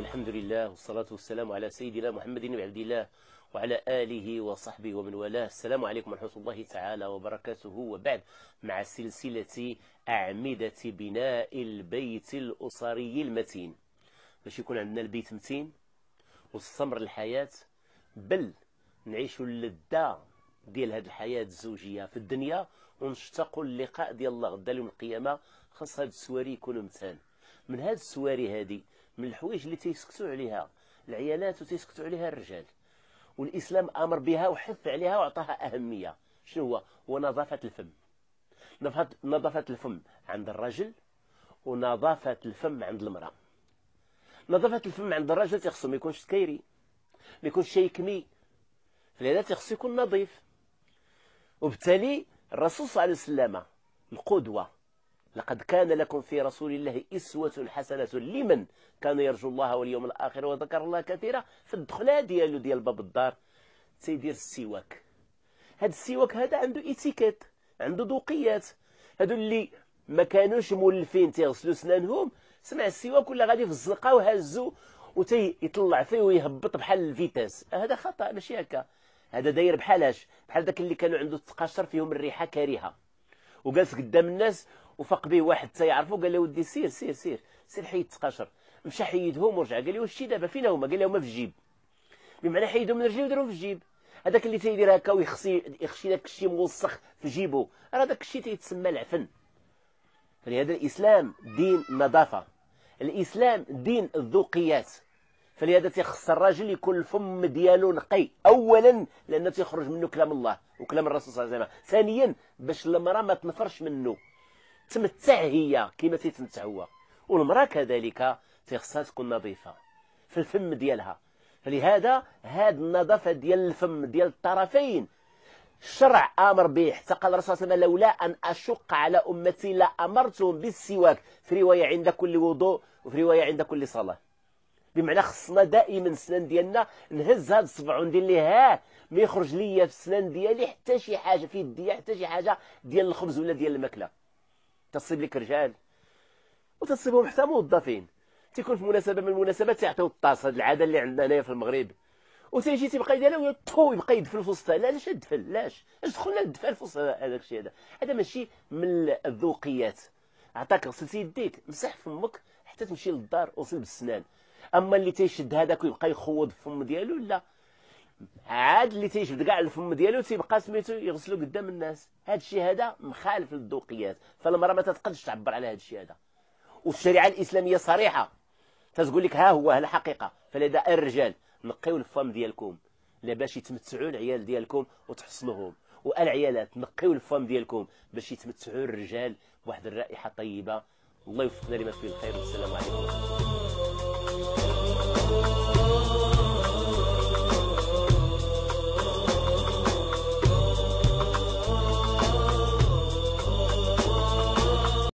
والحمد لله والصلاة والسلام على سيدنا محمد بن عبد الله وعلى آله وصحبه ومن والاه السلام عليكم ورحمة الله تعالى وبركاته وبعد مع سلسلة أعمدة بناء البيت الأسري المتين باش يكون عندنا البيت متين وتستمر الحياة بل نعيش اللذة ديال هذه الحياة الزوجية في الدنيا ونشتاقوا اللقاء ديال الله غدا يوم القيامة خاص هاد السواري يكونوا متان من هاد السواري هادي من الحوايج اللي تيسكتوا عليها العيالات وتيسكتوا عليها الرجال والاسلام امر بها وحث عليها وعطاها اهميه شنو هو هو نظافه الفم نظافه الفم عند الرجل ونظافه الفم عند المراه نظافه الفم عند الرجل تيخصو ما يكونش سكيري ما يكونش شيكمي فلهذا تيخصو يكون نظيف وبالتالي الرسول صلى الله عليه وسلم القدوه لقد كان لكم في رسول الله إسوة حسنة لمن كان يرجو الله واليوم الآخر وذكر الله كثيرا في الدخلة ديالو ديال باب الدار تيدير السواك هاد السواك هذا عنده إتيكيت عنده ذوقيات هادو اللي ما كانوش مولفين تيغسلوا سنانهم سمع السواك ولا غادي في الزنقه وهزو وتيطلع فيه ويهبط بحال الفيتاس هذا خطا ماشي هكا هذا داير بحالاش بحال داك اللي كانوا عنده تقشر فيهم الريحه كريهه وجالس قدام الناس وفاق به واحد حتى يعرفو قال له ودي سير سير سير سير حيد تقاشر مشى حيدهم ورجع قال له واش دابا فين هما قال له هما في الجيب بمعنى حيدهم من رجليه وديرهم في الجيب هذاك اللي تيدير هكا ويخشي يخشي داك الشيء موسخ في جيبه راه داك الشيء تيتسمى العفن فلهذا الاسلام دين النظافه الاسلام دين الذوقيات فلهذا تيخص الراجل يكون الفم ديالو نقي اولا لانه تيخرج منه كلام الله وكلام الرسول صلى الله عليه وسلم ثانيا باش المراه ما تنفرش منه تمتع هي كما تيتمتع هو والمراه كذلك تيخصها تكون نظيفه في الفم ديالها فلهذا هاد النظافه ديال الفم ديال الطرفين الشرع امر به حتى قال الرسول صلى الله عليه وسلم لولا ان اشق على امتي لامرتهم بالسواك في روايه عند كل وضوء وفي روايه عند كل صلاه بمعنى خصنا دائما السنان ديالنا نهز هاد الصبع وندير ليه ها ما يخرج ليا في السنان ديالي حتى شي حاجه في يديا حتى شي حاجه ديال الخبز ولا ديال الماكله تصيب لك رجال وتصيبهم حتى موظفين تيكون في مناسبه من المناسبات تيعطيو الطاس هذه العاده اللي عندنا هنايا في المغرب وتيجي تيبقى يدير تو يبقى يدفل في وسطها لا علاش يدفل علاش اش دخلنا الدفل في وسط هذاك الشيء هذا هذا ماشي من الذوقيات عطاك غسلت يديك مسح فمك حتى تمشي للدار وغسل بالسنان اما اللي تيشد هذاك ويبقى يخوض فم ديالو لا عاد اللي تيجبد كاع الفم ديالو تيبقى سميتو يغسلو قدام الناس هذا الشيء هذا مخالف للذوقيات فالمراه ما تتقدش تعبر على هذا الشيء هذا والشريعه الاسلاميه صريحه تتقول لك ها هو ها الحقيقه فلذا الرجال نقيو الفم ديالكم لا باش يتمتعوا العيال ديالكم وتحصلوهم والعيالات نقيو الفم ديالكم باش يتمتعوا الرجال بواحد الرائحه طيبه الله يوفقنا لما فيه الخير والسلام عليكم